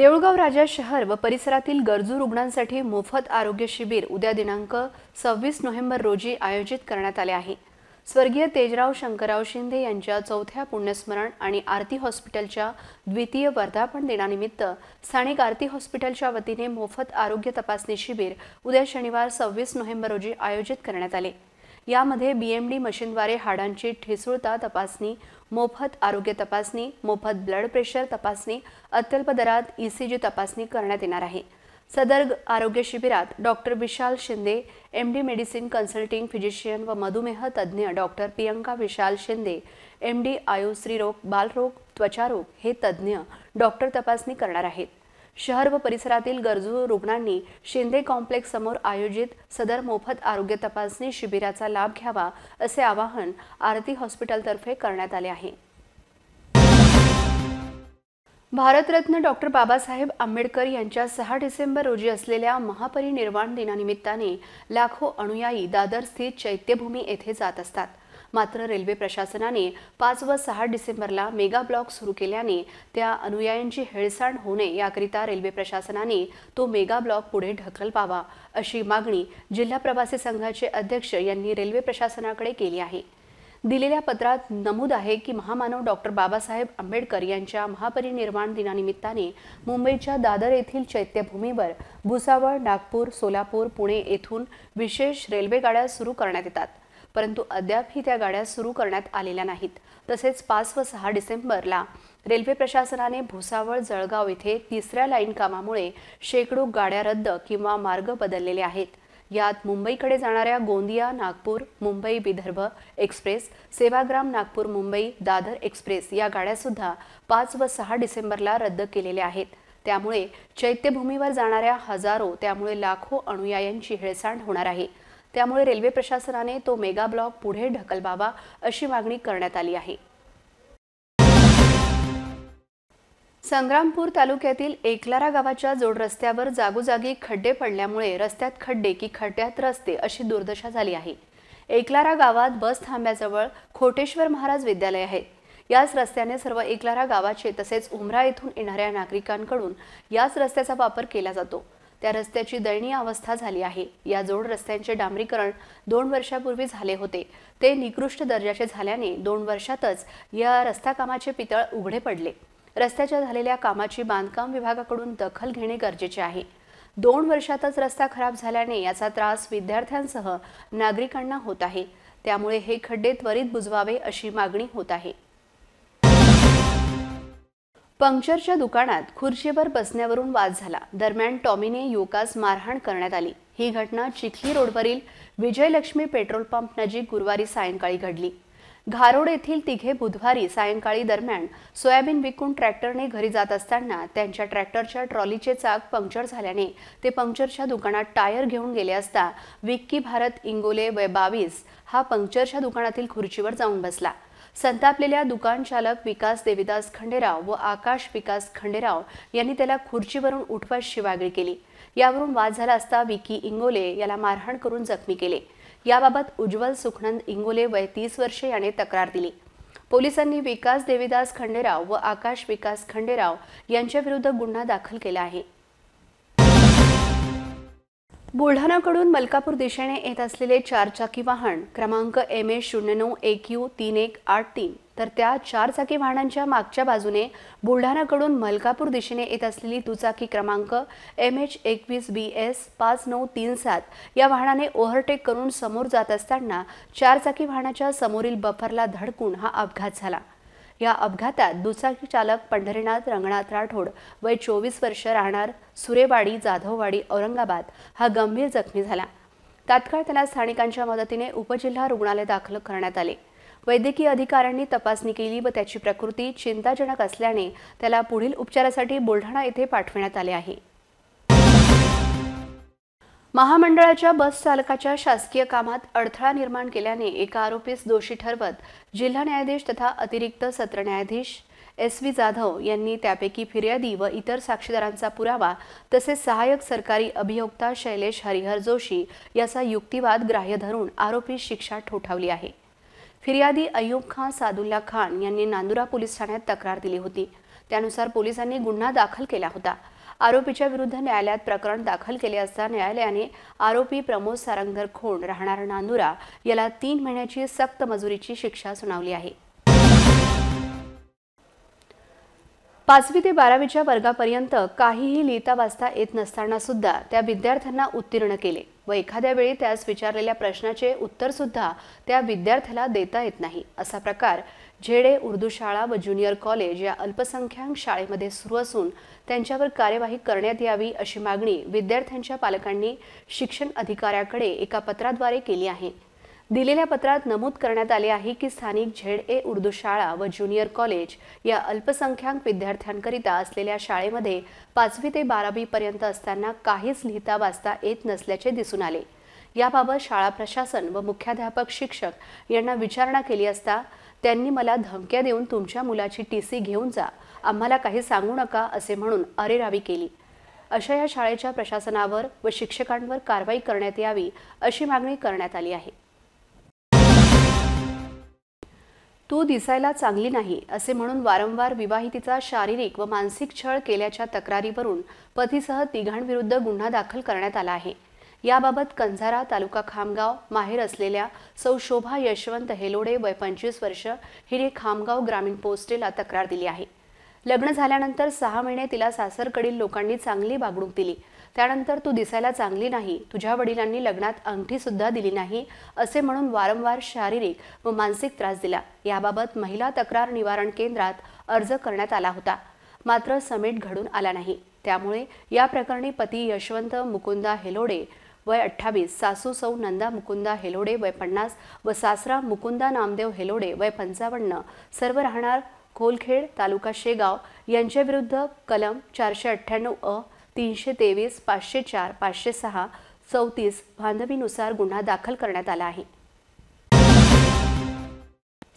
देऊळगाव राजा शहर व परिसरातील गरजू रुग्णांसाठी मोफत आरोग्य शिबिर उद्या दिनांक सव्वीस नोव्हेंबर रोजी आयोजित करण्यात आले आहे स्वर्गीय तेजराव शंकरराव शिंदे यांच्या चौथ्या पुण्यस्मरण आणि आरती हॉस्पिटलच्या द्वितीय वर्धापन दिनानिमित्त स्थानिक आरती हॉस्पिटलच्या वतीने मोफत आरोग्य तपासणी शिबिर उद्या शनिवार सव्वीस नोव्हेंबर रोजी आयोजित करण्यात आले यामध्ये बीएमडी मशीनद्वारे हाडांची ठिसूळता तपासणी मोफत आरोग्य तपासणी मोफत ब्लड प्रेशर तपासणी अत्यल्प दरात ईसीजी जी तपासणी करण्यात येणार आहे सदर आरोग्य शिबिरात doctor Vishal Shinde M D medicine consulting physician व मधुमेह तज्ज्ञ doctor Priyanka Vishal Shinde M D आयुश्रीरोग बालरोग त्वचारोग हे तज्ज्ञ डॉक्टर तपासणी करणार आहेत शहर व परिसरातील गरजू रुग्णांनी शिंदे कॉम्प्लेक्स समोर आयोजित सदर मोफत आरोग्य तपासणी शिबिराचा लाभ घ्यावा असे आवाहन आरती हॉस्पिटलतर्फे करण्यात आले आहे भारतरत्न डॉक्टर बाबासाहेब आंबेडकर यांच्या सहा डिसेंबर रोजी असलेल्या महापरिनिर्वाण दिनानिमित्ताने लाखो अनुयायी दादर स्थित चैत्यभूमी येथे जात असतात मात्र रेल्वे प्रशासनाने पाच व सहा डिसेंबरला मेगा ब्लॉक सुरू केल्याने त्या अनुयायांची हेळसांड होणे याकरिता रेल्वे प्रशासनाने तो मेगा ब्लॉक पुढे पावा अशी मागणी जिल्हा प्रवासी संघाचे अध्यक्ष यांनी रेल्वे प्रशासनाकडे केली आहे दिलेल्या पत्रात नमूद आहे की महामानव डॉक्टर बाबासाहेब आंबेडकर यांच्या महापरिनिर्वाण दिनानिमित्ताने मुंबईच्या दादर येथील चैत्यभूमीवर भुसावळ नागपूर सोलापूर पुणे येथून विशेष रेल्वे गाड्या सुरू करण्यात येतात परंतु अद्यापही त्या गाड्या सुरू करण्यात आलेल्या नाहीत तसेच पाच व सहा डिसेंबरला रेल्वे प्रशासनाने भुसावळ जळगाव येथे तिसऱ्या लाईन कामामुळे शेकडो गाड्या रद्द किंवा मार्ग बदललेले आहेत यात मुंबईकडे जाणाऱ्या गोंदिया नागपूर मुंबई विदर्भ एक्सप्रेस सेवाग्राम नागपूर मुंबई दादर एक्सप्रेस या गाड्या सुद्धा पाच व सहा डिसेंबरला रद्द केलेल्या आहेत त्यामुळे चैत्यभूमीवर जाणाऱ्या हजारो त्यामुळे लाखो अनुयायांची हेळसांड होणार आहे त्यामुळे रेल्वे प्रशासनाने तो मेगा ब्लॉक पुढे ढकलवावा अशी मागणी करण्यात आली आहे संग्रामपूर तालुक्यातील एकलारा गावाच्या जोड रस्त्यावर जागोजागी खड्डे पडल्यामुळे रस्त्यात खड्डे की खड्ड्यात रस्ते अशी दुर्दशा झाली आहे एकलारा गावात बस थांब्याजवळ खोटेश्वर महाराज विद्यालय आहे याच रस्त्याने सर्व एकलारा गावाचे तसेच उमरा येथून येणाऱ्या नागरिकांकडून याच रस्त्याचा वापर केला जातो त्या रस्त्याची दयनीय अवस्था झाली आहे या जोड रस्त्यांचे डांबरीकरण दोन वर्षापूर्वी झाले होते ते निकृष्ट दर्जाचे झाल्याने दोन वर्षातच या रस्ता कामाचे पितळ उघडे पडले रस्त्याच्या झालेल्या कामाची बांधकाम विभागाकडून दखल घेणे गरजेचे आहे दोन वर्षातच रस्ता खराब झाल्याने याचा त्रास विद्यार्थ्यांसह नागरिकांना होत आहे त्यामुळे हे खड्डे त्वरित बुजवावे अशी मागणी होत आहे पंक्चरच्या दुकानात खुर्चीवर बसण्यावरून वाद झाला दरम्यान टॉमीने युवकास मारहाण करण्यात आली ही घटना चिखली रोडवरील विजयलक्ष्मी पेट्रोल पंप नजीक गुरुवारी सायंकाळी घडली घारोड येथील तिघे बुधवारी सायंकाळी दरम्यान सोयाबीन विकून ट्रॅक्टरने घरी जात असताना त्यांच्या ट्रॅक्टरच्या ट्रॉलीचे चाक पंक्चर झाल्याने ते पंक्चरच्या दुकानात टायर घेऊन गेले असता विक्की भारत इंगोले वय बावीस हा पंक्चरच्या दुकानातील खुर्चीवर जाऊन बसला संतापलेल्या दुकान चालक विकास देविदास खंडेराव व आकाश विकास खंडेराव यांनी त्याला खुर्चीवरून उठवत शिवागळी केली यावरून वाद झाला असता विकी इंगोले याला मारहाण करून जखमी केले याबाबत उज्ज्वल सुखनंद इंगोले वय तीस वर्षे याने तक्रार दिली पोलिसांनी विकास देविदास खंडेराव व आकाश विकास खंडेराव यांच्याविरुद्ध गुन्हा दाखल केला आहे बुलढाणाकडून मलकापूर दिशेने येत असलेले चारचाकी वाहन क्रमांक एम ए शून्य नऊ एक यू तीन एक आठ तीन तर त्या चारचाकी वाहनांच्या मागच्या बाजूने बुलढाणाकडून मलकापूर दिशेने येत असलेली दुचाकी क्रमांक एम एच एकवीस बी एस पाच नऊ तीन सात या वाहनाने ओव्हरटेक करून समोर जात असताना चारचाकी वाहनाच्या समोरील बफरला धडकून हा अपघात झाला या अपघातात दुचाकी चालक पंढरीनाथ रंगनाथ राठोड वय चोवीस वर्ष राहणार सुरेवाडी जाधववाडी औरंगाबाद हा गंभीर जखमी झाला तात्काळ त्याला स्थानिकांच्या मदतीने उपजिल्हा रुग्णालय दाखल करण्यात आले वैद्यकीय अधिकाऱ्यांनी तपासणी केली व त्याची प्रकृती चिंताजनक असल्याने त्याला पुढील उपचारासाठी बुलढाणा येथे पाठविण्यात आले आहे महामंडळाच्या बस चालकाच्या शासकीय कामात अडथळा निर्माण केल्याने एका आरोपीस दोषी ठरवत जिल्हा न्यायाधीश तथा अतिरिक्त सत्र न्यायाधीश एस व्ही जाधव यांनी त्यापैकी फिर्यादी व इतर साक्षीदारांचा पुरावा तसेच सहाय्यक सरकारी अभियोक्ता शैलेश हरिहर जोशी याचा युक्तिवाद ग्राह्य धरून आरोपी शिक्षा ठोठावली आहे फिर्यादी अय्युब खान सादुल्ला खान यांनी नांदुरा पोलीस ठाण्यात तक्रार दिली होती त्यानुसार पोलिसांनी गुन्हा दाखल केला होता आरोपीच्या विरुद्ध न्यायालयात प्रकरण दाखल केले असता न्यायालयाने आरोपी प्रमोद सारंगर खोंड राहणार नांदुरा याला तीन महिन्याची सक्त मजुरीची शिक्षा सुनावली आहे पाचवी ते बारावीच्या वर्गापर्यंत काहीही लिहिता वाचता येत नसताना सुद्धा त्या विद्यार्थ्यांना उत्तीर्ण केले व एखाद्या वेळी त्यास विचारलेल्या प्रश्नाचे उत्तर सुद्धा त्या विद्यार्थ्याला देता येत नाही असा प्रकार झेडे उर्दू शाळा व ज्युनियर कॉलेज या अल्पसंख्याक शाळेमध्ये सुरू असून त्यांच्यावर कार्यवाही करण्यात यावी अशी मागणी विद्यार्थ्यांच्या पालकांनी शिक्षण अधिकाऱ्याकडे एका पत्राद्वारे केली आहे दिलेल्या पत्रात नमूद करण्यात आले आहे की स्थानिक झेड ए उर्दू शाळा व ज्युनियर कॉलेज या अल्पसंख्याक विद्यार्थ्यांकरिता असलेल्या शाळेमध्ये पाचवी ते पर्यंत असताना काहीच लिहिता वाचता येत नसल्याचे दिसून आले याबाबत शाळा प्रशासन व मुख्याध्यापक शिक्षक यांना विचारणा केली असता त्यांनी मला धमक्या देऊन तुमच्या मुलाची टी सी घेऊन जा आम्हाला काही सांगू नका असे म्हणून अरेरावी केली अशा या शाळेच्या प्रशासनावर व शिक्षकांवर कारवाई करण्यात यावी अशी मागणी करण्यात आली आहे तू दिसायला चांगली नाही असे म्हणून वारंवार विवाहितीचा शारीरिक व मानसिक छळ केल्याच्या तक्रारीवरून पतीसह तिघांविरुद्ध गुन्हा दाखल करण्यात आला आहे याबाबत कंझारा तालुका खामगाव माहेर असलेल्या सौ शोभा यशवंत हेलोडे वय पंचवीस वर्ष हिने खामगाव ग्रामीण पोस्टेला तक्रार दिली आहे लग्न झाल्यानंतर सहा महिने तिला सासरकडील लोकांनी चांगली वागणूक दिली त्यानंतर तू दिसायला चांगली नाही तुझ्या वडिलांनी लग्नात अंगठी सुद्धा दिली नाही असे म्हणून वारंवार शारीरिक व मानसिक त्रास दिला याबाबत महिला तक्रार निवारण केंद्रात अर्ज करण्यात आला होता मात्र समेट घडून आला नाही त्यामुळे या प्रकरणी पती यशवंत मुकुंदा हेलोडे वय अठ्ठावीस सासू सौ नंदा मुकुंदा हेलोडे वय पन्नास व सासरा मुकुंदा नामदेव हेलोडे वय पंचावन्न सर्व राहणार खोलखेड तालुका शेगाव यांच्याविरुद्ध कलम चारशे अठ्ठ्याण्णव अ तीनशे तेवीस पाचशे चार पाचशे सहा चौतीस बांधवीनुसार गुन्हा दाखल करण्यात आला आहे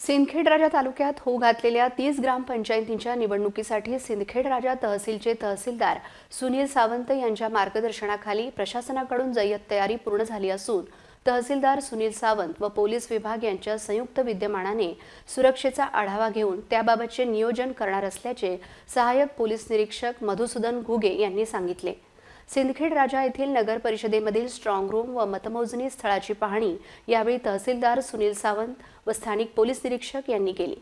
सिंदखेड राजा तालुक्यात होऊ घातलेल्या तीस ग्रामपंचायतींच्या निवडणुकीसाठी सिंदखेड राजा तहसीलचे तहसीलदार सुनील सावंत यांच्या मार्गदर्शनाखाली प्रशासनाकडून जय्यत तयारी पूर्ण झाली असून तहसीलदार सुनील सावंत व पोलीस विभाग यांच्या संयुक्त विद्यमानाने सुरक्षेचा आढावा घेऊन त्याबाबतचे नियोजन करणार असल्याचे सहाय्यक पोलीस निरीक्षक मधुसूदन घुगे यांनी सांगितले सिंदखेड राजा येथील नगर परिषदेमधील स्ट्रॉंग रूम व मतमोजणी स्थळाची पाहणी यावेळी तहसीलदार सुनील सावंत व स्थानिक पोलीस निरीक्षक यांनी केली